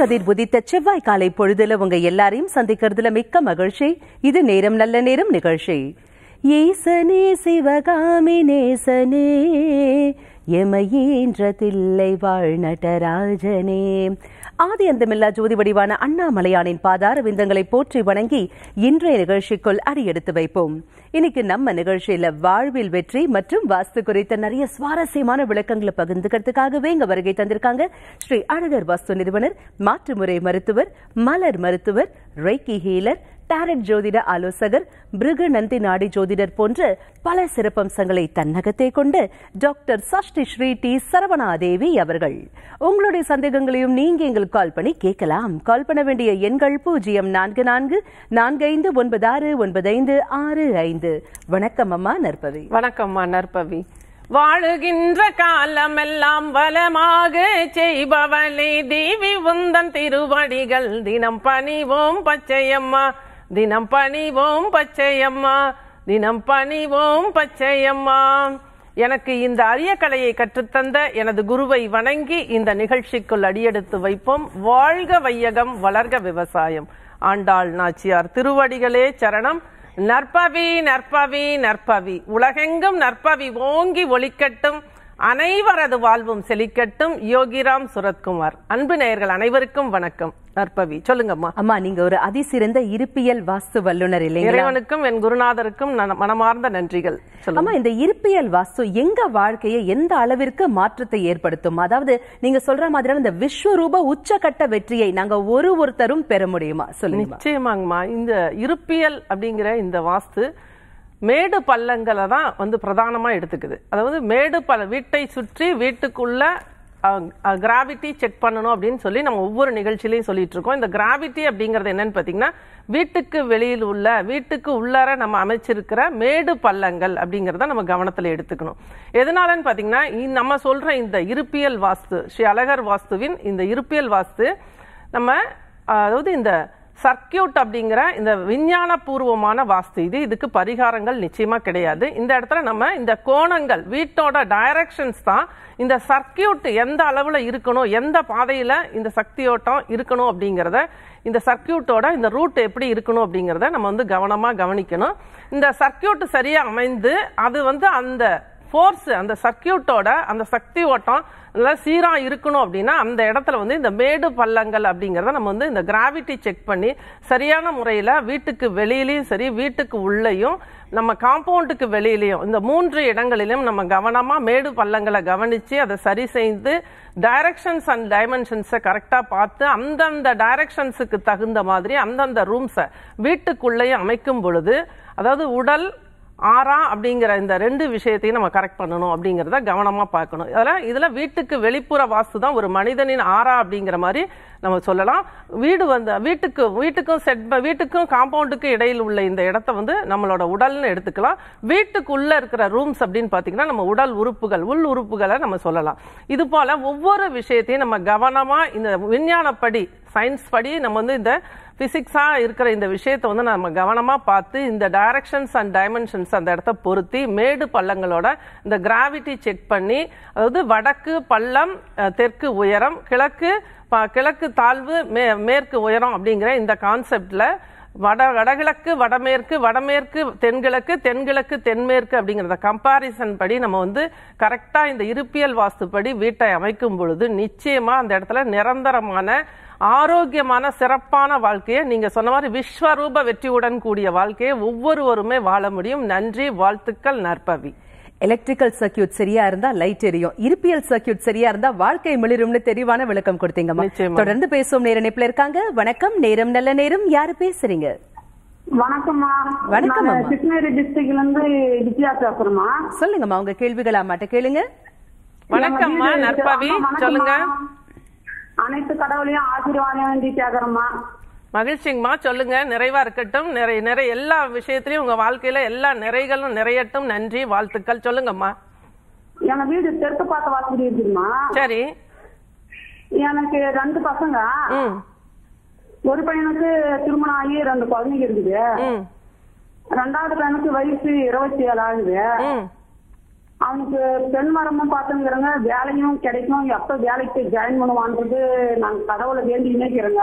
கதிர் உதித்த செவ்வாய் காலை பொழுதுல உங்க எல்லாரையும் சந்திக்கிறதுல மிக்க மகிழ்ச்சி இது நேரம் நல்ல நேரம் நிகழ்ச்சி ஈசனே சிவகாமி நேசனே எமையீன்ற தில்லை வாழ் நடராஜனே ஆதி அந்தமில்லா ஜோதி வடிவான அண்ணாமலையானின் பாதார விந்தங்களை போற்றி வணங்கி இன்றைய நிகழ்ச்சிக்குள் அடியெடுத்து வைப்போம் இன்னைக்கு நம்ம நிகழ்ச்சியில வாழ்வில் வெற்றி மற்றும் வாஸ்து குறித்த நிறைய சுவாரஸ்யமான விளக்கங்களை பகிர்ந்துக்கிறதுக்காகவே இங்க வருகை தந்திருக்காங்க ஸ்ரீ அழகர் வாஸ்து நிறுவனர் மாற்றுமுறை மருத்துவர் மலர் மருத்துவர் ரெய்கி ஹீலர் டாரட் ஜோதிட ஆலோசகர் பிருகு நந்தி நாடி ஜோதிடர் போன்ற பல சிறப்பம்சங்களை தன்னகத்தே கொண்டு டாக்டர் சஷ்டி ஸ்ரீ டி சரவணாதேவி அவர்கள் உங்களுடைய சந்தேகங்களையும் நீங்க எங்களுக்கு கால் பண்ணி கேட்கலாம் கால் பண்ண வேண்டிய எண்கள் பூஜ்ஜியம் நான்கு நான்கு நான்கு ஐந்து ஒன்பது ஆறு ஒன்பது ஐந்து ஆறு ஐந்து வணக்கம் அம்மா நற்பவி வணக்கம்மா நற்பவி வாழுகின்ற காலமெல்லாம் வளமாக செய்பவளே தேவி உந்தன் திருவடிகள் தினம் பணிவோம் பச்சையம்மா தினம் பணிவோம் பச்சையம்மா தினம் பணிவோம் பச்சையம்மா எனக்கு இந்த அரிய கலையை கற்றுத்தந்த எனது குருவை வணங்கி இந்த நிகழ்ச்சிக்குள் அடியெடுத்து வைப்போம் வாழ்க வையகம் வளர்க விவசாயம் ஆண்டாள் நாச்சியார் திருவடிகளே சரணம் நற்பவி நற்பவி நற்பவி உலகெங்கும் நற்பவி ஓங்கி ஒழிக்கட்டும் அனைவரது வாழ்வும் செழிக்கட்டும் யோகிராம் சுரத்குமார் அன்பு நேயர்கள் அனைவருக்கும் வணக்கம் நற்பவி சொல்லுங்கம்மா அம்மா நீங்க ஒரு அதிசிறந்த இருப்பியல் வாஸ்து வல்லுநர் இல்லை இறைவனுக்கும் என் குருநாதருக்கும் மனமார்ந்த நன்றிகள் அம்மா இந்த இருப்பியல் வாஸ்து எங்க வாழ்க்கையை எந்த அளவிற்கு மாற்றத்தை ஏற்படுத்தும் அதாவது நீங்க சொல்ற மாதிரியான இந்த விஸ்வரூப உச்சகட்ட வெற்றியை நாங்க ஒரு ஒருத்தரும் பெற முடியுமா சொல்லுங்க நிச்சயமாங்கம்மா இந்த இருப்பியல் அப்படிங்கிற இந்த வாஸ்து மேடு பள்ளங்களை தான் வந்து பிரதானமாக எடுத்துக்குது அதாவது மேடு பல வீட்டை சுற்றி வீட்டுக்குள்ளே கிராவிட்டி செக் பண்ணணும் அப்படின்னு சொல்லி நம்ம ஒவ்வொரு நிகழ்ச்சியிலையும் சொல்லிட்டு இருக்கோம் இந்த கிராவிட்டி அப்படிங்கிறது என்னன்னு பார்த்தீங்கன்னா வீட்டுக்கு வெளியில் உள்ள வீட்டுக்கு உள்ளார நம்ம அமைச்சிருக்கிற மேடு பள்ளங்கள் அப்படிங்கிறத நம்ம கவனத்தில் எடுத்துக்கணும் எதனாலன்னு பார்த்தீங்கன்னா நம்ம சொல்கிற இந்த இருப்பியல் வாஸ்து ஸ்ரீ அழகர் வாஸ்துவின் இந்த இருப்பியல் வாஸ்து நம்ம அதாவது இந்த சர்க்கியூட் அப்படிங்கிற இந்த விஞ்ஞான பூர்வமான வாஸ்து இது இதுக்கு பரிகாரங்கள் நிச்சயமாக கிடையாது இந்த இடத்துல நம்ம இந்த கோணங்கள் வீட்டோட டைரக்ஷன்ஸ் தான் இந்த சர்க்கியூட் எந்த அளவில் இருக்கணும் எந்த பாதையில் இந்த சக்தியோட்டம் இருக்கணும் அப்படிங்கிறத இந்த சர்க்கியூட்டோட இந்த ரூட் எப்படி இருக்கணும் அப்படிங்கிறத நம்ம வந்து கவனமாக கவனிக்கணும் இந்த சர்க்கியூட் சரியாக அமைந்து அது வந்து அந்த ஃபோர்ஸ் அந்த சர்க்கியூட்டோட அந்த சக்தி ஓட்டம் நல்லா சீராக இருக்கணும் அப்படின்னா அந்த இடத்துல வந்து இந்த மேடு பள்ளங்கள் அப்படிங்கிறத நம்ம வந்து இந்த கிராவிட்டி செக் பண்ணி சரியான முறையில் வீட்டுக்கு வெளியிலையும் சரி வீட்டுக்கு உள்ளேயும் நம்ம காம்பவுண்டுக்கு வெளியிலையும் இந்த மூன்று இடங்களிலும் நம்ம கவனமாக மேடு பள்ளங்களை கவனித்து அதை சரி செய்து டைரக்ஷன்ஸ் அண்ட் டைமென்ஷன்ஸை கரெக்டாக பார்த்து அந்தந்த டைரக்ஷன்ஸுக்கு தகுந்த மாதிரி அந்தந்த ரூம்ஸை வீட்டுக்குள்ளேயும் அமைக்கும் பொழுது அதாவது உடல் ஆறா அப்படிங்கிற இந்த ரெண்டு விஷயத்தையும் நம்ம கரெக்ட் பண்ணணும் அப்படிங்கிறத கவனமாக பார்க்கணும் அதெல்லாம் இதில் வீட்டுக்கு வெளிப்புற வாஸ்து தான் ஒரு மனிதனின் ஆறா அப்படிங்கிற மாதிரி நம்ம சொல்லலாம் வீடு வந்து வீட்டுக்கு வீட்டுக்கும் செட் வீட்டுக்கும் காம்பவுண்டுக்கும் இடையில் உள்ள இந்த இடத்த வந்து நம்மளோட உடல்னு எடுத்துக்கலாம் வீட்டுக்குள்ளே இருக்கிற ரூம்ஸ் அப்படின்னு பார்த்தீங்கன்னா நம்ம உடல் உறுப்புகள் உள் உறுப்புகளை நம்ம சொல்லலாம் இது போல் ஒவ்வொரு விஷயத்தையும் நம்ம கவனமாக இந்த விஞ்ஞானப்படி சயின்ஸ் படி நம்ம வந்து இந்த பிசிக்ஸாக இருக்கிற இந்த விஷயத்தை வந்து நம்ம கவனமாக பார்த்து இந்த டைரக்ஷன்ஸ் அண்ட் டைமென்ஷன்ஸ் அந்த இடத்த பொருத்தி மேடு பள்ளங்களோட இந்த கிராவிட்டி செக் பண்ணி அதாவது வடக்கு பள்ளம் தெற்கு உயரம் கிழக்கு கிழக்கு தாழ்வு மே மேற்கு உயரம் அப்படிங்கிற இந்த கான்செப்டில் வட வடகிழக்கு வடமேற்கு வடமேற்கு தென்கிழக்கு தென்கிழக்கு தென்மேற்கு அப்படிங்கிறத கம்பாரிசன் படி நம்ம வந்து கரெக்டாக இந்த இருப்பியல் வாஸ்துப்படி வீட்டை அமைக்கும் பொழுது நிச்சயமாக அந்த இடத்துல நிரந்தரமான ஆரோக்கியமான சிறப்பான வாழ்க்கையை நீங்கள் சொன்ன மாதிரி விஸ்வரூப வெற்றியுடன் கூடிய வாழ்க்கையை ஒவ்வொருவருமே வாழ முடியும் நன்றி வாழ்த்துக்கள் நற்பவி எலக்ட்ரிக்கல் சர்க்கியூட் சரியா இருந்தா லைட் எரியும் இருப்பியல் சர்க்கியூட் சரியா இருந்தா வாழ்க்கை மிளிரும்னு தெளிவான விளக்கம் கொடுத்தீங்கம்மா தொடர்ந்து பேசும் நேர நிப்பில இருக்காங்க வணக்கம் நேரம் நல்ல நேரம் யாரு பேசுறீங்க வணக்கம்மா வணக்கம் கிருஷ்ணகிரி டிஸ்ட்ரிக்ட்ல இருந்து வித்யா பேசுறேம்மா சொல்லுங்கம்மா உங்க கேள்விகளா அம்மாட்ட கேளுங்க வணக்கம்மா நற்பவி சொல்லுங்க அனைத்து கடவுளையும் ஆசீர்வாதம் வேண்டி கேக்குறேம்மா மகிழ்ச்சிங்கம்மா சொல்லுங்க நிறைவா இருக்கட்டும் நிறைய நிறைய எல்லா விஷயத்திலயும் உங்க வாழ்க்கையில எல்லா நிறைகளும் நிறையட்டும் நன்றி வாழ்த்துக்கள் சொல்லுங்கம்மா என் வீடு தெற்கு பார்த்து வாசல் சரி எனக்கு ரெண்டு பசங்க ஒரு பையனுக்கு திருமணம் ஆகி ரெண்டு குழந்தைங்க இருக்குது ரெண்டாவது பையனுக்கு வயசு இருபத்தி ஏழு ஆகுது அவனுக்கு பெண் மரமும் பார்த்துங்கிறங்க வேலையும் கிடைக்கும் எப்ப வேலைக்கு ஜாயின் பண்ணுவான்றது நாங்க கடவுளை வேண்டி நினைக்கிறோங்க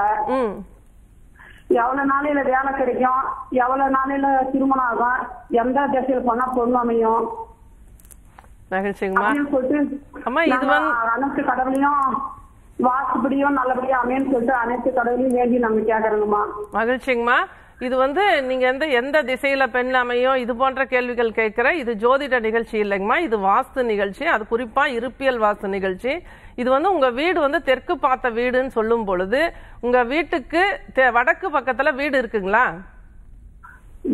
எவ்வளவு நாளையில வேலை கிடைக்கும் எவ்வளவு நாளையில திருமணம் ஆகும் எந்த திசையில போனா பொண்ணு அமையும் மகிழ்ச்சிங்கம்மா அம்மா அனைத்து கடவுளையும் வாசுபடியும் நல்லபடியா அமையன்னு சொல்லிட்டு அனைத்து கடவுளையும் வேண்டி நம்ம கேக்குறோங்கம்மா மகிழ்ச்சிங்கம்மா இது வந்து நீங்க வந்து எந்த திசையில பெண் அமையும் இது போன்ற கேள்விகள் கேட்கிற இது ஜோதிட நிகழ்ச்சி இல்லைங்கம்மா இது வாஸ்து நிகழ்ச்சி அது குறிப்பா இருப்பியல் வாஸ்து நிகழ்ச்சி இது வந்து உங்க வீடு வந்து தெற்கு பார்த்த வீடுன்னு சொல்லும் பொழுது உங்கள் வீட்டுக்கு வடக்கு பக்கத்துல வீடு இருக்குங்களா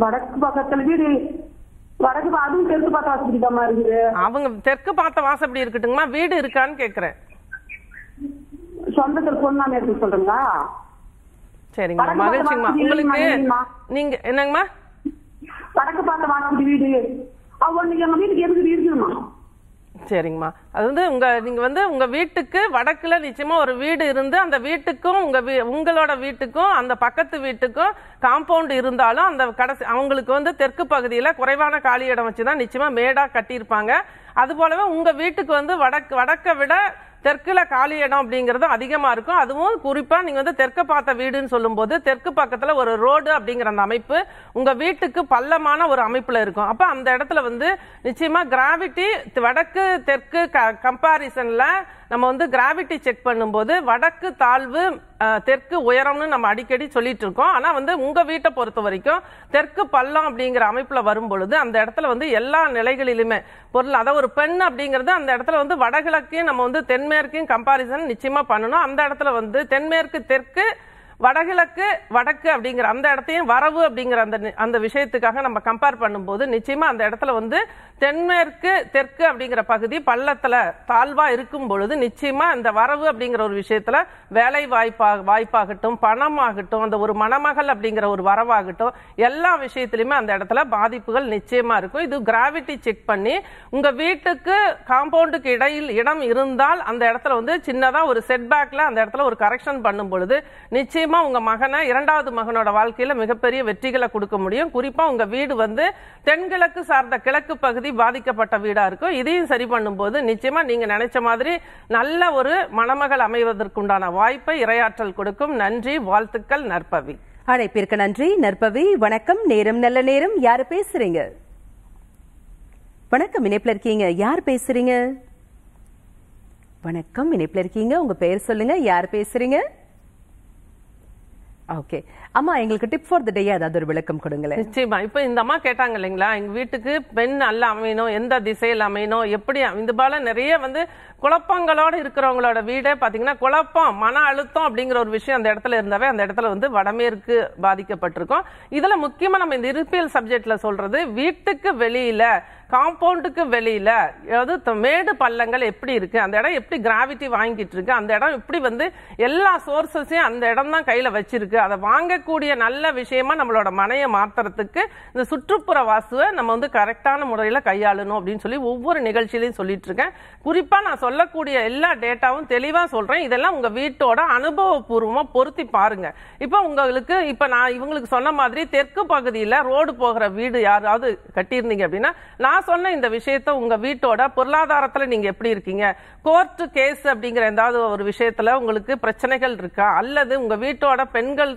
வடக்கு பக்கத்துல வீடு வடக்கு அதுவும் தெற்கு பார்த்த வாசப்படி தான் இருக்குது அவங்க தெற்கு பார்த்த வாசப்படி இருக்கட்டுங்களா வீடு இருக்கான்னு கேட்குறேன் சொந்தத்தில் பொண்ணாமே இருக்கு சொல்றீங்களா சரிங்க மகிழ்ச்சிங்கம்மா உங்களுக்கு நீங்க என்னங்கம்மா வடக்கு பார்த்த வாசப்படி வீடு அவங்க வீட்டுக்கு எதுக்கு இருக்குமா சரிங்கம்மா அது வந்து உங்க நீங்க வந்து உங்க வீட்டுக்கு வடக்குல நிச்சயமா ஒரு வீடு இருந்து அந்த வீட்டுக்கும் உங்க உங்களோட வீட்டுக்கும் அந்த பக்கத்து வீட்டுக்கும் காம்பவுண்ட் இருந்தாலும் அந்த கடைசி அவங்களுக்கு வந்து தெற்கு பகுதியில் குறைவான காலி இடம் வச்சு தான் நிச்சயமா மேடா கட்டியிருப்பாங்க அது போலவே உங்க வீட்டுக்கு வந்து வடக்கு வடக்கை விட தெற்கில் காலி இடம் அப்படிங்கிறது அதிகமாக இருக்கும் அதுவும் குறிப்பாக நீங்கள் வந்து தெற்கு பார்த்த வீடுன்னு சொல்லும்போது தெற்கு பக்கத்தில் ஒரு ரோடு அப்படிங்கிற அந்த அமைப்பு உங்கள் வீட்டுக்கு பள்ளமான ஒரு அமைப்பில் இருக்கும் அப்போ அந்த இடத்துல வந்து நிச்சயமாக கிராவிட்டி வடக்கு தெற்கு க கம்பாரிசனில் நம்ம வந்து கிராவிட்டி செக் பண்ணும்போது வடக்கு தாழ்வு தெற்கு உயரம்னு நம்ம அடிக்கடி சொல்லிட்டு இருக்கோம் ஆனால் வந்து உங்கள் வீட்டை பொறுத்த வரைக்கும் தெற்கு பள்ளம் அப்படிங்கிற அமைப்பில் வரும் பொழுது அந்த இடத்துல வந்து எல்லா நிலைகளிலுமே பொருள் அதாவது ஒரு பெண் அப்படிங்கிறது அந்த இடத்துல வந்து வடகிழக்கையும் நம்ம வந்து தென்மேற்கையும் கம்பாரிசன் நிச்சயமாக பண்ணணும் அந்த இடத்துல வந்து தென்மேற்கு தெற்கு வடகிழக்கு வடக்கு அப்படிங்கிற அந்த இடத்தையும் வரவு அப்படிங்கிற அந்த அந்த விஷயத்துக்காக நம்ம கம்பேர் பண்ணும்போது நிச்சயமாக அந்த இடத்துல வந்து தென்மேற்கு தெற்கு அப்படிங்கிற பகுதி பள்ளத்தில் தாழ்வாக இருக்கும் பொழுது நிச்சயமாக இந்த வரவு அப்படிங்கிற ஒரு விஷயத்தில் வேலை வாய்ப்பாக வாய்ப்பாகட்டும் பணமாகட்டும் அந்த ஒரு மணமகள் அப்படிங்கிற ஒரு வரவாகட்டும் எல்லா விஷயத்துலையுமே அந்த இடத்துல பாதிப்புகள் நிச்சயமாக இருக்கும் இது கிராவிட்டி செக் பண்ணி உங்கள் வீட்டுக்கு காம்பவுண்டுக்கு இடையில் இடம் இருந்தால் அந்த இடத்துல வந்து சின்னதாக ஒரு செட்பேக்கில் அந்த இடத்துல ஒரு கரெக்ஷன் பண்ணும் பொழுது நிச்சயம் நிச்சயமா உங்கள் மகனை இரண்டாவது மகனோட வாழ்க்கையில் மிகப்பெரிய வெற்றிகளை கொடுக்க முடியும் குறிப்பாக உங்கள் வீடு வந்து தென்கிழக்கு சார்ந்த கிழக்கு பகுதி பாதிக்கப்பட்ட வீடாக இருக்கும் இதையும் சரி பண்ணும்போது நிச்சயமாக நீங்கள் நினைச்ச மாதிரி நல்ல ஒரு மணமகள் அமைவதற்குண்டான வாய்ப்பை இரையாற்றல் கொடுக்கும் நன்றி வாழ்த்துக்கள் நற்பவி அழைப்பிற்கு நன்றி நற்பவி வணக்கம் நேரம் நல்ல நேரம் யாரு பேசுறீங்க வணக்கம் இணைப்பில் இருக்கீங்க யார் பேசுறீங்க வணக்கம் இணைப்பில் இருக்கீங்க உங்க பெயர் சொல்லுங்க யார் பேசுறீங்க ஓகே அம்மா எங்களுக்கு டிப் ஃபார் த டே ஏதாவது ஒரு விளக்கம் கொடுங்களேன் நிச்சயமா இப்போ இந்த அம்மா கேட்டாங்க இல்லைங்களா எங்கள் வீட்டுக்கு பெண் நல்ல அமையணும் எந்த திசையில் அமையணும் எப்படி இந்த போல நிறைய வந்து குழப்பங்களோட இருக்கிறவங்களோட வீடே பார்த்தீங்கன்னா குழப்பம் மன அழுத்தம் அப்படிங்கிற ஒரு விஷயம் அந்த இடத்துல இருந்தாவே அந்த இடத்துல வந்து வடமேற்கு பாதிக்கப்பட்டிருக்கும் இதில் முக்கியமாக நம்ம இந்த இருப்பியல் சப்ஜெக்டில் சொல்கிறது வீட்டுக்கு வெளியில் காம்பவுண்டுக்கு வெளியில் அதாவது மேடு பள்ளங்கள் எப்படி இருக்குது அந்த இடம் எப்படி கிராவிட்டி வாங்கிட்டு இருக்கு அந்த இடம் எப்படி வந்து எல்லா சோர்சஸையும் அந்த இடம் தான் கையில் வச்சிருக்கு அதை வாங்கக்கூடிய நல்ல விஷயமா நம்மளோட மனையை மாத்துறதுக்கு இந்த சுற்றுப்புற வாசுவை நம்ம வந்து கரெக்டான முறையில் கையாளணும் அப்படின்னு சொல்லி ஒவ்வொரு நிகழ்ச்சியிலையும் சொல்லிட்டு இருக்கேன் குறிப்பாக நான் சொல்லக்கூடிய எல்லா டேட்டாவும் தெளிவாக சொல்கிறேன் இதெல்லாம் உங்கள் வீட்டோட அனுபவபூர்வமா பொருத்தி பாருங்க இப்போ உங்களுக்கு இப்போ நான் இவங்களுக்கு சொன்ன மாதிரி தெற்கு பகுதியில் ரோடு போகிற வீடு யாராவது கட்டியிருந்தீங்க அப்படின்னா நான் நான் சொன்ன இந்த விஷயத்த உங்க வீட்டோட பொருளாதாரத்துல நீங்க எப்படி இருக்கீங்க கோர்ட்டு கேஸ் அப்படிங்கிற ஏதாவது ஒரு விஷயத்துல உங்களுக்கு பிரச்சனைகள் இருக்கா அல்லது உங்க வீட்டோட பெண்கள்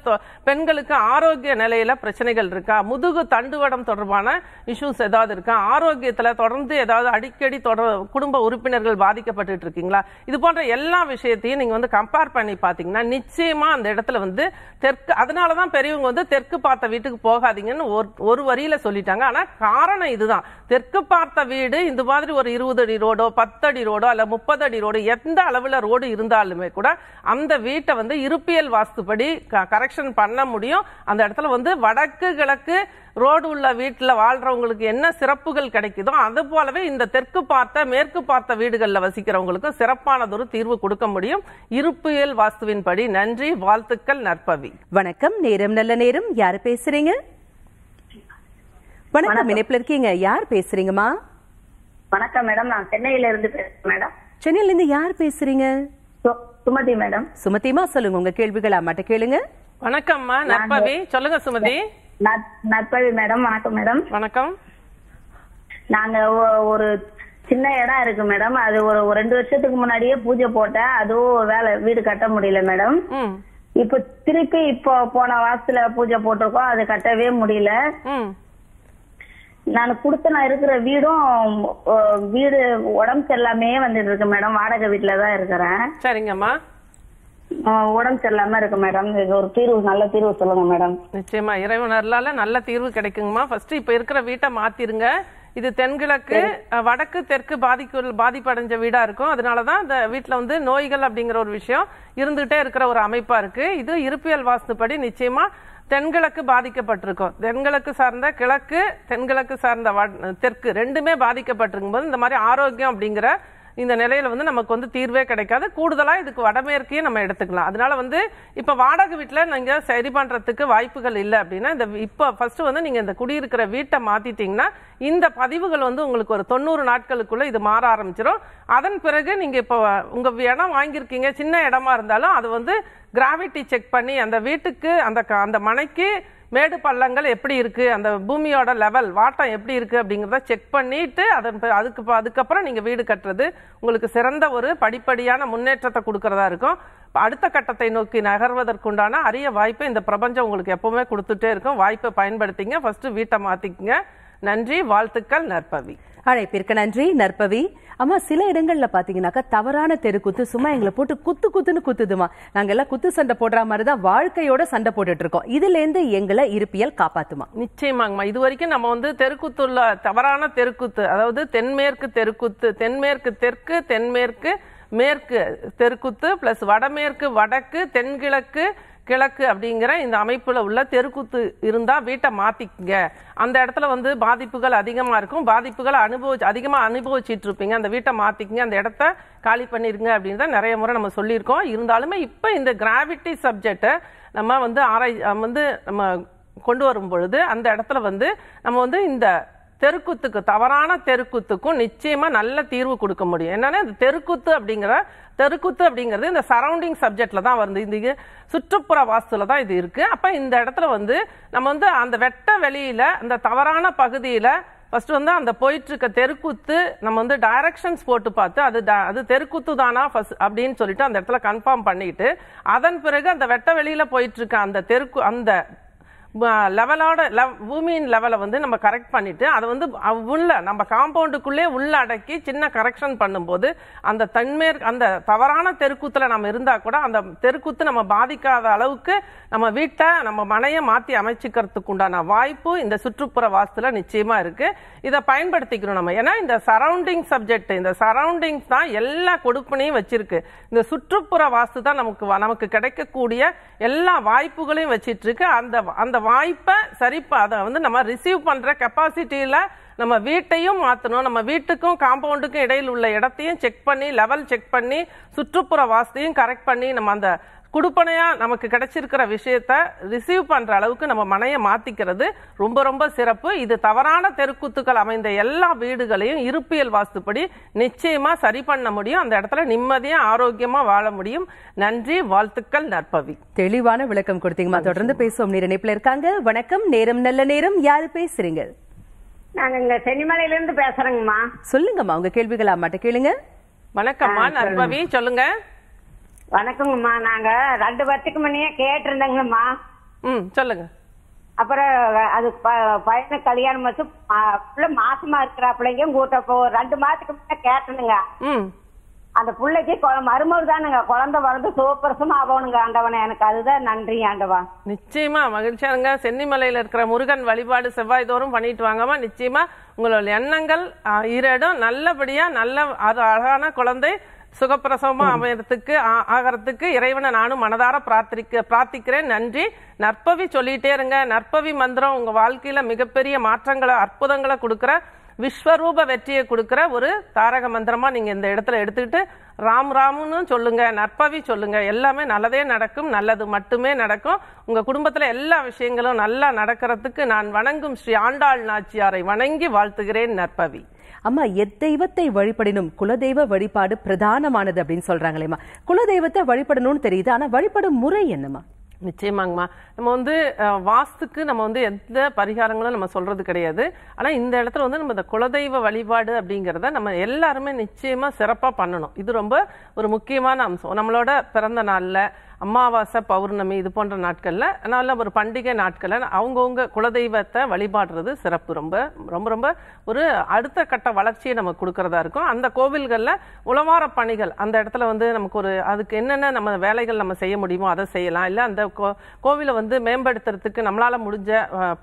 பெண்களுக்கு ஆரோக்கிய நிலையில பிரச்சனைகள் இருக்கா முதுகு தண்டுவடம் தொடர்பான இஷ்யூஸ் ஏதாவது இருக்கா ஆரோக்கியத்துல தொடர்ந்து ஏதாவது அடிக்கடி தொடர் குடும்ப உறுப்பினர்கள் பாதிக்கப்பட்டு இருக்கீங்களா இது போன்ற எல்லா விஷயத்தையும் நீங்க வந்து கம்பேர் பண்ணி பாத்தீங்கன்னா நிச்சயமா அந்த இடத்துல வந்து தெற்கு அதனாலதான் பெரியவங்க வந்து தெற்கு பார்த்த வீட்டுக்கு போகாதீங்கன்னு ஒரு வரியில சொல்லிட்டாங்க ஆனா காரணம் இதுதான் தெற்கு பார்த்த வீடு இந்த மாதிரி ஒரு இருபது அடி ரோடோ பத்து அடி ரோடோ அல்ல முப்பது அடி ரோடோ எந்த அளவில் ரோடு இருந்தாலுமே கூட அந்த வீட்டை வந்து இருப்பியல் வாஸ்துப்படி கரெக்ஷன் பண்ண முடியும் அந்த இடத்துல வந்து வடக்கு கிழக்கு ரோடு உள்ள வீட்டில் வாழ்றவங்களுக்கு என்ன சிறப்புகள் கிடைக்குதோ அது போலவே இந்த தெற்கு பார்த்த மேற்கு பார்த்த வீடுகளில் வசிக்கிறவங்களுக்கும் சிறப்பானதொரு தீர்வு கொடுக்க முடியும் இருப்பியல் வாஸ்துவின்படி நன்றி வாழ்த்துக்கள் நற்பவி வணக்கம் நேரம் நல்ல நேரம் யார் பேசுறீங்க வணக்கம் இணைப்புல இருக்கீங்க யார் பேசுறீங்கம்மா வணக்கம் மேடம் நான் சென்னையில இருந்து பேசுறேன் மேடம் சென்னையில இருந்து யார் பேசுறீங்க சுமதி மேடம் சுமதிமா சொல்லுங்க உங்க கேள்விகள் அம்மாட்ட கேளுங்க வணக்கம்மா நற்பவி சொல்லுங்க சுமதி நற்பவி மேடம் வணக்கம் மேடம் வணக்கம் நாங்க ஒரு சின்ன இடம் இருக்கு மேடம் அது ஒரு ரெண்டு வருஷத்துக்கு முன்னாடியே பூஜை போட்டேன் அதுவும் வேலை வீடு கட்ட முடியல மேடம் இப்ப திருப்பி இப்போ போன வாசத்துல பூஜை போட்டிருக்கோம் அது கட்டவே முடியல நான் கொடுத்து நான் இருக்கிற வீடும் வீடு உடம்பு சரியில்லாமே வந்துட்டு இருக்கு மேடம் வாடகை வீட்டுல தான் இருக்கிறேன் சரிங்கம்மா உடம்பு சரியில்லாம இருக்கு மேடம் ஒரு தீர்வு நல்ல தீர்வு சொல்லுங்க மேடம் நிச்சயமா இறைவனர்லால நல்ல தீர்வு கிடைக்குங்கம்மா ஃபர்ஸ்ட் இப்ப இருக்கிற வீட்டை மாத்திருங்க இது தென்கிழக்கு வடக்கு தெற்கு பாதிக்கு பாதிப்படைஞ்ச வீடா இருக்கும் அதனாலதான் இந்த வீட்டுல வந்து நோய்கள் அப்படிங்கிற ஒரு விஷயம் இருந்துகிட்டே இருக்கிற ஒரு அமைப்பா இருக்கு இது இருப்பியல் படி நிச்சயமா தென்கிழக்கு பாதிக்கப்பட்டிருக்கும் தென்கிழக்கு சார்ந்த கிழக்கு தென்கிழக்கு சார்ந்த தெற்கு ரெண்டுமே பாதிக்கப்பட்டிருக்கும் போது இந்த மாதிரி ஆரோக்கியம் அப்படிங்கிற இந்த நிலையில வந்து நமக்கு வந்து தீர்வே கிடைக்காது கூடுதலாக இதுக்கு வடமேற்கையும் நம்ம எடுத்துக்கலாம் அதனால வந்து இப்போ வாடகை வீட்டில் நீங்கள் சரி பண்ணுறதுக்கு வாய்ப்புகள் இல்லை அப்படின்னா இந்த இப்போ ஃபர்ஸ்ட் வந்து நீங்கள் இந்த குடியிருக்கிற வீட்டை மாத்திட்டீங்கன்னா இந்த பதிவுகள் வந்து உங்களுக்கு ஒரு தொண்ணூறு நாட்களுக்குள்ள இது மாற ஆரம்பிச்சிடும் அதன் பிறகு நீங்கள் இப்போ உங்கள் இடம் வாங்கியிருக்கீங்க சின்ன இடமா இருந்தாலும் அது வந்து கிராவிட்டி செக் பண்ணி அந்த வீட்டுக்கு அந்த அந்த மனைக்கு மேடு பள்ளங்கள் எப்படி இருக்குது அந்த பூமியோட லெவல் வாட்டம் எப்படி இருக்குது அப்படிங்கிறத செக் பண்ணிவிட்டு அதன் அதுக்கு அதுக்கப்புறம் நீங்கள் வீடு கட்டுறது உங்களுக்கு சிறந்த ஒரு படிப்படியான முன்னேற்றத்தை கொடுக்கறதா இருக்கும் அடுத்த கட்டத்தை நோக்கி நகர்வதற்குண்டான அரிய வாய்ப்பை இந்த பிரபஞ்சம் உங்களுக்கு எப்பவுமே கொடுத்துட்டே இருக்கும் வாய்ப்பை பயன்படுத்திங்க ஃபஸ்ட்டு வீட்டை மாற்றிக்கங்க நன்றி வாழ்த்துக்கள் நற்பவி அழைப்பிற்கு நன்றி நற்பவி அம்மா சில இடங்கள்ல பாத்தீங்கன்னாக்கா தவறான தெருக்குத்து சும்மா எங்களை போட்டு குத்து குத்துன்னு குத்துதுமா நாங்க எல்லாம் குத்து சண்டை போடுற மாதிரி தான் வாழ்க்கையோட சண்டை போட்டுட்டு இருக்கோம் இதுல இருந்து எங்களை இருப்பியல் காப்பாத்துமா நிச்சயமாங்கம்மா இது வரைக்கும் நம்ம வந்து தெருக்குத்துள்ள தவறான தெருக்குத்து அதாவது தென்மேற்கு தெருக்குத்து தென்மேற்கு தெற்கு தென்மேற்கு மேற்கு தெருக்குத்து பிளஸ் வடமேற்கு வடக்கு தென்கிழக்கு கிழக்கு அப்படிங்கிற இந்த அமைப்பில் உள்ள தெருக்கூத்து இருந்தால் வீட்டை மாற்றிக்குங்க அந்த இடத்துல வந்து பாதிப்புகள் அதிகமாக இருக்கும் பாதிப்புகளை அனுபவிச்சு அதிகமாக அனுபவிச்சுட்டு இருப்பீங்க அந்த வீட்டை மாற்றிக்குங்க அந்த இடத்த காலி பண்ணிருங்க அப்படின்னு தான் நிறைய முறை நம்ம சொல்லியிருக்கோம் இருந்தாலுமே இப்போ இந்த கிராவிட்டி சப்ஜெக்டை நம்ம வந்து ஆராய் வந்து நம்ம கொண்டு வரும் பொழுது அந்த இடத்துல வந்து நம்ம வந்து இந்த தெருக்குத்துக்கு தவறான தெருக்குத்துக்கும் நிச்சயமாக நல்ல தீர்வு கொடுக்க முடியும் என்னன்னா இந்த தெருக்குத்து அப்படிங்கிற தெருக்குத்து அப்படிங்கிறது இந்த சரௌண்டிங் சப்ஜெக்ட்ல தான் வந்து இந்த சுற்றுப்புற வாஸ்துல தான் இது இருக்குது அப்போ இந்த இடத்துல வந்து நம்ம வந்து அந்த வெட்ட வெளியில் இந்த தவறான பகுதியில் ஃபஸ்ட்டு வந்து அந்த போயிட்டுருக்க தெருக்குத்து நம்ம வந்து டைரக்ஷன்ஸ் போட்டு பார்த்து அது அது தெருக்குத்து தானா ஃபஸ்ட் அப்படின்னு சொல்லிட்டு அந்த இடத்துல கன்ஃபார்ம் பண்ணிட்டு அதன் பிறகு அந்த வெட்ட வெளியில் போயிட்டுருக்க அந்த தெருக்கு அந்த லெவலோட லெவ் பூமியின் லெவலை வந்து நம்ம கரெக்ட் பண்ணிட்டு அதை வந்து உள்ள நம்ம காம்பவுண்டுக்குள்ளே உள்ள அடக்கி சின்ன கரெக்ஷன் பண்ணும்போது அந்த தன்மேற் அந்த தவறான தெருக்கூத்தில் நம்ம இருந்தால் கூட அந்த தெருக்கூத்து நம்ம பாதிக்காத அளவுக்கு நம்ம வீட்டை நம்ம மனையை மாற்றி அமைச்சிக்கிறதுக்கு உண்டான வாய்ப்பு இந்த சுற்றுப்புற வாசத்தில் நிச்சயமாக இருக்குது இதை பயன்படுத்திக்கணும் நம்ம ஏன்னா இந்த சரௌண்டிங் சப்ஜெக்ட் இந்த சரௌண்டிங்ஸ் தான் எல்லா கொடுப்பினையும் வச்சிருக்கு இந்த சுற்றுப்புற வாஸ்து தான் நமக்கு நமக்கு கிடைக்கக்கூடிய எல்லா வாய்ப்புகளையும் வச்சிட்டு இருக்கு அந்த அந்த வாய்ப்பை சரிப்பா அதை வந்து நம்ம ரிசீவ் பண்ணுற கெப்பாசிட்டியில் நம்ம வீட்டையும் மாற்றணும் நம்ம வீட்டுக்கும் காம்பவுண்டுக்கும் இடையில் உள்ள இடத்தையும் செக் பண்ணி லெவல் செக் பண்ணி சுற்றுப்புற வாசத்தையும் கரெக்ட் பண்ணி நம்ம அந்த கொடுப்பனையாக நமக்கு கிடைச்சிருக்கிற விஷயத்த ரிசீவ் பண்ணுற அளவுக்கு நம்ம மனையை மாற்றிக்கிறது ரொம்ப ரொம்ப சிறப்பு இது தவறான தெருக்கூத்துக்கள் அமைந்த எல்லா வீடுகளையும் இருப்பியல் வாஸ்துப்படி நிச்சயமாக சரி பண்ண முடியும் அந்த இடத்துல நிம்மதியாக ஆரோக்கியமாக வாழ முடியும் நன்றி வாழ்த்துக்கள் நற்பவி தெளிவான விளக்கம் கொடுத்தீங்கம்மா தொடர்ந்து பேசுவோம் நீர் இணைப்பில் இருக்காங்க வணக்கம் நேரம் நல்ல நேரம் யாரு பேசுறீங்க நாங்க இங்க இருந்து பேசுறேங்கம்மா சொல்லுங்கம்மா உங்க கேள்விகள் அம்மாட்ட கேளுங்க வணக்கம்மா நற்பவி சொல்லுங்க வணக்கங்கம்மா நாங்க ரெண்டு வருஷத்துக்கு முன்னே கேட்டிருந்தேங்கம்மா ம் சொல்லுங்க அப்புறம் அது பையனை கல்யாணம் வச்சு புள்ள மாசமா இருக்கிற பிள்ளைங்க கூட்ட போ ரெண்டு மாசத்துக்கு முன்னே கேட்டனுங்க அந்த பிள்ளைக்கு மருமகள் தானுங்க குழந்தை வளர்ந்து சூப்பரசமா ஆகணுங்க ஆண்டவன எனக்கு அதுதான் நன்றி ஆண்டவா நிச்சயமா மகிழ்ச்சியானுங்க சென்னிமலையில இருக்கிற முருகன் வழிபாடு செவ்வாய் தோறும் பண்ணிட்டு வாங்கம்மா நிச்சயமா உங்களோட எண்ணங்கள் இரு நல்லபடியா நல்ல அது அழகான குழந்தை சுகப்பிரசவமா அமையறதுக்கு ஆகிறதுக்கு இறைவனை நானும் மனதார பிரார்த்திக்க பிரார்த்திக்கிறேன் நன்றி நற்பவி சொல்லிட்டே இருங்க நற்பவி மந்திரம் உங்க வாழ்க்கையில மிகப்பெரிய மாற்றங்களை அற்புதங்களை கொடுக்குற விஸ்வரூப வெற்றியை கொடுக்குற ஒரு தாரக மந்திரமாக நீங்கள் இந்த இடத்துல எடுத்துக்கிட்டு ராம் ராமுன்னு சொல்லுங்கள் நற்பவி சொல்லுங்கள் எல்லாமே நல்லதே நடக்கும் நல்லது மட்டுமே நடக்கும் உங்கள் குடும்பத்தில் எல்லா விஷயங்களும் நல்லா நடக்கிறதுக்கு நான் வணங்கும் ஸ்ரீ ஆண்டாள் நாச்சியாரை வணங்கி வாழ்த்துகிறேன் நற்பவி அம்மா எத்தெய்வத்தை வழிபடினும் குலதெய்வ வழிபாடு பிரதானமானது அப்படின்னு சொல்றாங்களேம்மா குலதெய்வத்தை வழிபடணும்னு தெரியுது ஆனா வழிபடும் முறை என்னம்மா நிச்சயமாங்கம்மா நம்ம வந்து வாஸ்துக்கு நம்ம வந்து எந்த பரிகாரங்களும் நம்ம சொல்றது கிடையாது ஆனால் இந்த இடத்துல வந்து நம்ம இந்த குலதெய்வ வழிபாடு அப்படிங்கிறத நம்ம எல்லாருமே நிச்சயமாக சிறப்பாக பண்ணணும் இது ரொம்ப ஒரு முக்கியமான அம்சம் நம்மளோட பிறந்த நாளில் அமாவாசை பௌர்ணமி இது போன்ற நாட்களில் அதனால ஒரு பண்டிகை நாட்களில் அவங்கவுங்க குலதெய்வத்தை வழிபாடுறது சிறப்பு ரொம்ப ரொம்ப ரொம்ப ஒரு அடுத்த கட்ட வளர்ச்சியை நம்ம கொடுக்கறதா இருக்கும் அந்த கோவில்களில் உளவார பணிகள் அந்த இடத்துல வந்து நமக்கு ஒரு அதுக்கு என்னென்ன நம்ம வேலைகள் நம்ம செய்ய முடியுமோ அதை செய்யலாம் இல்லை அந்த கோ கோவிலை வந்து மேம்படுத்துறதுக்கு நம்மளால் முடிஞ்ச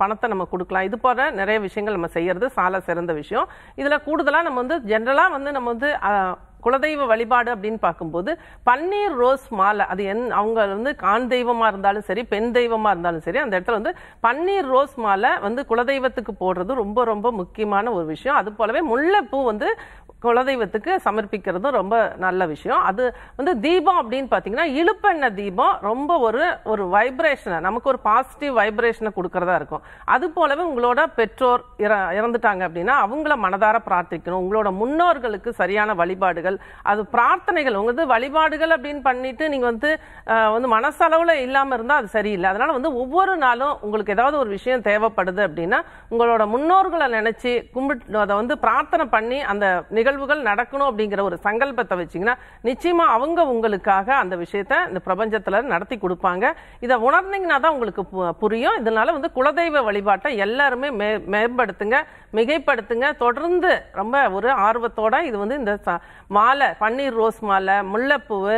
பணத்தை நம்ம கொடுக்கலாம் இது போன்ற நிறைய விஷயங்கள் நம்ம செய்யறது சால சிறந்த விஷயம் இதில் கூடுதலாக நம்ம வந்து ஜென்ரலாக வந்து நம்ம வந்து குலதெய்வ வழிபாடு அப்படின்னு பார்க்கும்போது பன்னீர் ரோஸ் மாலை அது என் அவங்க வந்து ஆண் தெய்வமாக இருந்தாலும் சரி பெண் தெய்வமாக இருந்தாலும் சரி அந்த இடத்துல வந்து பன்னீர் ரோஸ் மாலை வந்து குலதெய்வத்துக்கு போடுறது ரொம்ப ரொம்ப முக்கியமான ஒரு விஷயம் அது போலவே முல்லைப்பூ வந்து குலதெய்வத்துக்கு சமர்ப்பிக்கிறதும் ரொம்ப நல்ல விஷயம் அது வந்து தீபம் அப்படின்னு பார்த்தீங்கன்னா இழுப்பெண்ண தீபம் ரொம்ப ஒரு ஒரு வைப்ரேஷனை நமக்கு ஒரு பாசிட்டிவ் வைப்ரேஷனை கொடுக்கறதா இருக்கும் அது போலவே உங்களோட பெற்றோர் இற இறந்துட்டாங்க அப்படின்னா அவங்கள மனதார பிரார்த்திக்கணும் உங்களோட முன்னோர்களுக்கு சரியான வழிபாடுகள் அது பிரார்த்தனைகள் உங்களுக்கு வழிபாடுகள் அப்படின்னு பண்ணிட்டு நீங்கள் வந்து வந்து மனசளவில் இல்லாமல் இருந்தால் அது சரியில்லை அதனால் வந்து ஒவ்வொரு நாளும் உங்களுக்கு ஏதாவது ஒரு விஷயம் தேவைப்படுது அப்படின்னா உங்களோட முன்னோர்களை நினச்சி கும்பிட்டு அதை வந்து பிரார்த்தனை பண்ணி அந்த நிகழ்ச்சி நிகழ்வுகள் நடக்கணும் அப்படிங்கிற ஒரு சங்கல்பத்தை வச்சிங்கன்னா நிச்சயமாக அவங்க உங்களுக்காக அந்த விஷயத்த இந்த பிரபஞ்சத்தில் நடத்தி கொடுப்பாங்க இதை உணர்ந்தீங்கன்னா தான் உங்களுக்கு புரியும் இதனால வந்து குலதெய்வ வழிபாட்டை எல்லாருமே மே மேம்படுத்துங்க மிகைப்படுத்துங்க தொடர்ந்து ரொம்ப ஒரு ஆர்வத்தோட இது வந்து இந்த மாலை பன்னீர் ரோஸ் மாலை முல்லைப்பூவு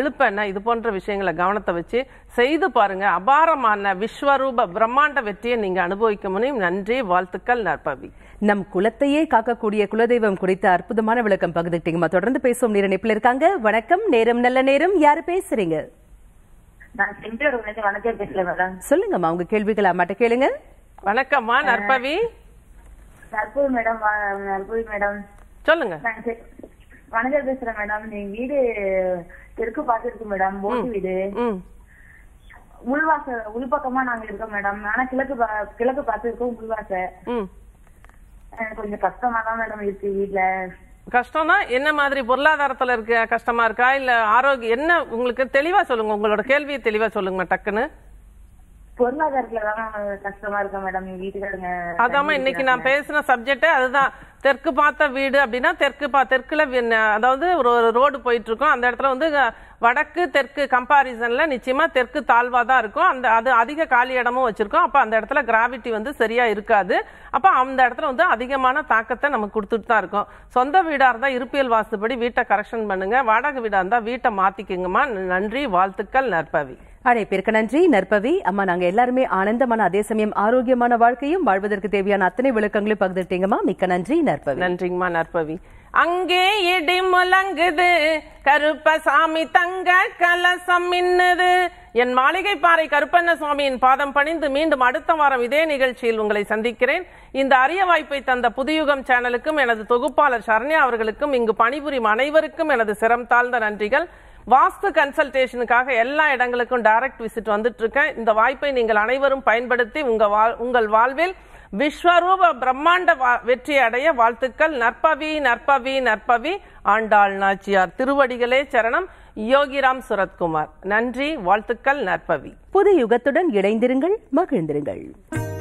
இழுப்பெண்ணெய் இது போன்ற விஷயங்களை கவனத்தை வச்சு செய்து பாருங்க அபாரமான விஸ்வரூப பிரம்மாண்ட வெற்றியை நீங்க அனுபவிக்க முடியும் நன்றி வாழ்த்துக்கள் நற்பவி நம் குலத்தையே காக்கக்கூடிய குலதெய்வம் குறித்த அற்புதமான விளக்கம் பகிர்ந்துக்கிட்டீங்கம்மா தொடர்ந்து பேசுவோம் நேர நிப்பில் இருக்காங்க வணக்கம் நேரம் நல்ல நேரம் யாரு பேசுறீங்க நான் செஞ்சூர்லேருந்து வனஜா பேசுறேன் மேடம் சொல்லுங்கம்மா உங்க கேள்விகளா மட்டும் கேளுங்க வணக்கம்மா நற்பவி நற்பவி மேடம் நற்பவி மேடம் சொல்லுங்க வணக்கம் பேசுறேன் மேடம் எங்க வீடு தெற்கு பார்த்துருக்கு மேடம் போட்டு வீடு உள்வாச உள்பக்கமா நாங்க இருக்கோம் மேடம் ஆனா கிழக்கு கிழக்கு பார்த்து இருக்கோம் உள்வாச கொஞ்சம் கஷ்டமா தான் மேடம் இருக்கு வீட்டுல கஷ்டம்னா என்ன மாதிரி பொருளாதாரத்துல இருக்க கஷ்டமா இருக்கா இல்ல ஆரோக்கியம் என்ன உங்களுக்கு தெளிவா சொல்லுங்க உங்களோட கேள்வியை தெளிவா சொல்லுங்க டக்குன்னு அதாம இன்னைக்கு நான் பேசின சப்ஜெக்ட் அதுதான் தெற்கு பார்த்த வீடு அப்படின்னா தெற்கு பா தெற்குல அதாவது ஒரு ரோடு போயிட்டு இருக்கோம் அந்த இடத்துல வந்து வடக்கு தெற்கு கம்பாரிசன்ல நிச்சயமா தெற்கு தாழ்வா தான் இருக்கும் அந்த அது அதிக காலி இடமும் வச்சிருக்கோம் அப்ப அந்த இடத்துல கிராவிட்டி வந்து சரியா இருக்காது அப்ப அந்த இடத்துல வந்து அதிகமான தாக்கத்தை நமக்கு கொடுத்துட்டு தான் இருக்கும் சொந்த வீடா இருந்தா இருப்பியல் வாசுபடி வீட்டை கரெக்ஷன் பண்ணுங்க வாடகை வீடா இருந்தா வீட்டை மாத்திக்கங்கம்மா நன்றி வாழ்த்துக்கள் நற்பவி அழைப்பிற்கு நன்றி நற்பவி அம்மா நாங்க எல்லாருமே ஆனந்தமான அதே சமயம் ஆரோக்கியமான வாழ்க்கையும் வாழ்வதற்கு தேவையான அத்தனை விளக்கங்களும் பகிர்ந்துட்டீங்கம்மா மிக்க நன்றி நற்பவி நன்றிங்கம்மா நற்பவி அங்கே இடி முழங்குது கருப்பசாமி தங்க கலசம் மின்னுது என் மாளிகை பாறை கருப்பண்ண சுவாமியின் பாதம் பணிந்து மீண்டும் அடுத்த வாரம் இதே நிகழ்ச்சியில் உங்களை சந்திக்கிறேன் இந்த அரிய வாய்ப்பை தந்த புதுயுகம் சேனலுக்கும் எனது தொகுப்பாளர் சரண்யா அவர்களுக்கும் இங்கு பணிபுரியும் அனைவருக்கும் எனது சிரம் தாழ்ந்த நன்றிகள் வாஸ்து கன்சல்டேஷனுக்காக எல்லா இடங்களுக்கும் டைரக்ட் விசிட் வந்துட்டு இருக்கேன் இந்த வாய்ப்பை நீங்கள் அனைவரும் பயன்படுத்தி உங்க உங்கள் வாழ்வில் விஸ்வரூப பிரம்மாண்ட வெற்றி அடைய வாழ்த்துக்கள் நற்பவி நற்பவி நற்பவி ஆண்டாள் நாச்சியார் திருவடிகளே சரணம் யோகிராம் சுரத்குமார் நன்றி வாழ்த்துக்கள் நற்பவி புது யுகத்துடன் இணைந்திருங்கள் மகிழ்ந்திருங்கள்